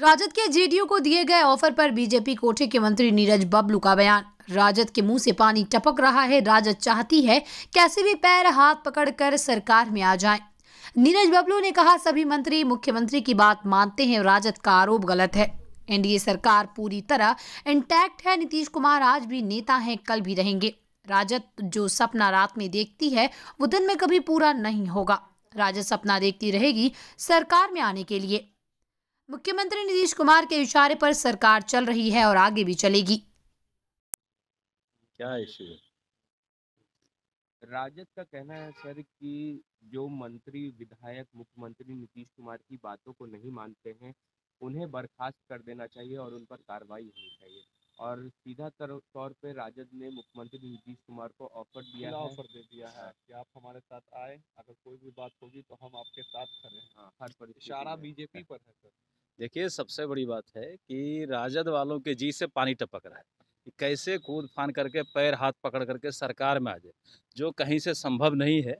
राजद के जेडीयू को दिए गए ऑफर पर बीजेपी कोठे के मंत्री नीरज बबलू का बयान राजद के मुंह से पानी टपक रहा है राजद चाहती है कैसे भी पैर हाथ पकड़कर सरकार में आ जाएं। नीरज बबलू ने कहा सभी मंत्री मुख्यमंत्री की बात मानते हैं राजद का आरोप गलत है एनडीए सरकार पूरी तरह इंटैक्ट है नीतीश कुमार आज भी नेता हैं कल भी रहेंगे राजद जो सपना रात में देखती है वो दिन में कभी पूरा नहीं होगा राजद सपना देखती रहेगी सरकार में आने के लिए मुख्यमंत्री नीतीश कुमार के इशारे पर सरकार चल रही है और आगे भी चलेगी क्या इशू राजद का कहना है सर कि जो मंत्री विधायक मुख्यमंत्री नीतीश कुमार की बातों को नहीं मानते हैं उन्हें बर्खास्त कर देना चाहिए और उन पर कार्रवाई होनी चाहिए और सीधा तौर पे राजद ने मुख्यमंत्री नीतीश कुमार को ऑफर दिया है ऑफर दे दिया है कि आप हमारे साथ आए अगर कोई भी बात होगी तो हम आपके साथ खड़े हैं हाँ, हर पर इशारा बीजेपी पर है सर देखिए सबसे बड़ी बात है कि राजद वालों के जी से पानी टपक रहा है कि कैसे कूद फान करके पैर हाथ पकड़ करके सरकार में आ जाए जो कहीं से संभव नहीं है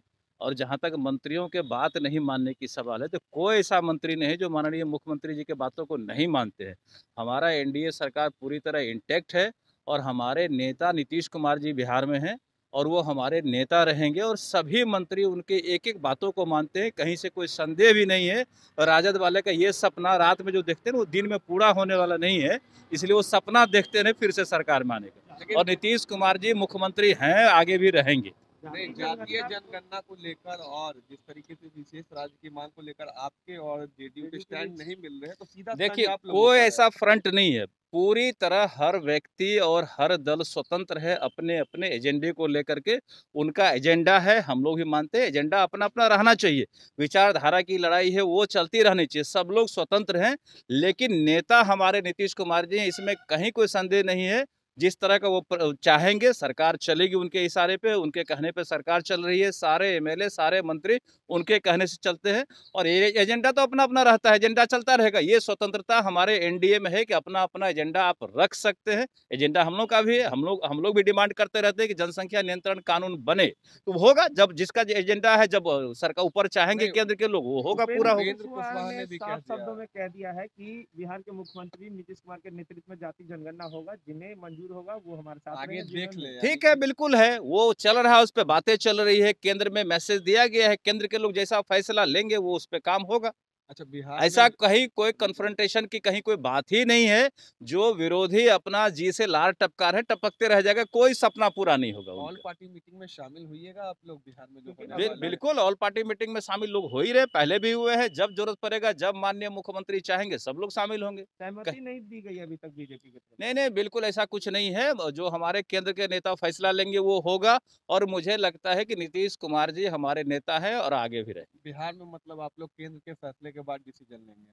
और जहाँ तक मंत्रियों के बात नहीं मानने की सवाल है तो कोई ऐसा मंत्री नहीं जो माननीय मुख्यमंत्री जी के बातों को नहीं मानते हैं हमारा एनडीए सरकार पूरी तरह इंटैक्ट है और हमारे नेता नीतीश कुमार जी बिहार में हैं और वो हमारे नेता रहेंगे और सभी मंत्री उनके एक एक बातों को मानते हैं कहीं से कोई संदेह भी नहीं है और राजद वाले का ये सपना रात में जो देखते हैं वो दिन में पूरा होने वाला नहीं है इसलिए वो सपना देखते हैं फिर से सरकार माने और नीतीश कुमार जी मुख्यमंत्री हैं आगे भी रहेंगे नहीं जातीय जनगणना को लेकर और जिस तरीके से विशेष राज्य की मांग को लेकर आपके और जेडीयू के स्टैंड नहीं मिल रहे हैं तो सीधा देखिए वो ऐसा फ्रंट नहीं है पूरी तरह हर व्यक्ति और हर दल स्वतंत्र है अपने अपने एजेंडे को लेकर के उनका एजेंडा है हम लोग भी मानते हैं एजेंडा अपना अपना रहना चाहिए विचारधारा की लड़ाई है वो चलती रहनी चाहिए सब लोग स्वतंत्र हैं लेकिन नेता हमारे नीतीश कुमार जी इसमें कहीं कोई संदेह नहीं है जिस तरह का वो चाहेंगे सरकार चलेगी उनके इशारे पे उनके कहने पे सरकार चल रही है सारे एमएलए सारे मंत्री उनके कहने से चलते हैं और ये एजेंडा तो अपना अपना रहता है एजेंडा चलता रहेगा ये स्वतंत्रता हमारे एनडीए में है कि अपना अपना एजेंडा आप रख सकते हैं एजेंडा हम लोग का भी है हम लोग हम लोग भी डिमांड करते रहते हैं कि जनसंख्या नियंत्रण कानून बने तो होगा जब जिसका एजेंडा है जब सरकार ऊपर चाहेंगे केंद्र के लोग वो होगा पूरा होगा शब्दों में कह दिया है कि बिहार के मुख्यमंत्री नीतीश कुमार के नेतृत्व में जाति जनगणना होगा जिन्हें मंजूर दूर होगा वो हमारे साथ आगे देख ले ठीक है बिल्कुल है वो चल रहा है उस पर बातें चल रही है केंद्र में मैसेज दिया गया है केंद्र के लोग जैसा फैसला लेंगे वो उस पर काम होगा अच्छा बिहार ऐसा कहीं कोई कन्फ्रंटेशन की कहीं कोई बात ही नहीं है जो विरोधी अपना जी से लार टपका रहे टपकते रह जाएगा कोई सपना पूरा नहीं होगा ऑल पार्टी मीटिंग में शामिल हुईगा आप लोग बिहार में जो बि, बिल्कुल ऑल पार्टी मीटिंग में शामिल लोग हो ही रहे पहले भी हुए हैं जब जरूरत पड़ेगा जब माननीय मुख्यमंत्री चाहेंगे सब लोग शामिल होंगे नहीं दी गई अभी तक बीजेपी के नहीं नहीं बिल्कुल ऐसा कुछ नहीं है जो हमारे केंद्र के नेता फैसला लेंगे वो होगा और मुझे लगता है की नीतीश कुमार जी हमारे नेता है और आगे भी रहे बिहार में मतलब आप लोग केंद्र के फैसले के बाद डिसीजन लेंगे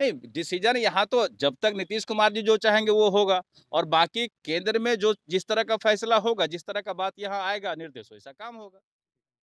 नहीं डिसीजन यहाँ तो जब तक नीतीश कुमार जी जो चाहेंगे वो होगा और बाकी केंद्र में जो जिस तरह का फैसला होगा जिस तरह का बात यहाँ आएगा निर्देश वैसा काम होगा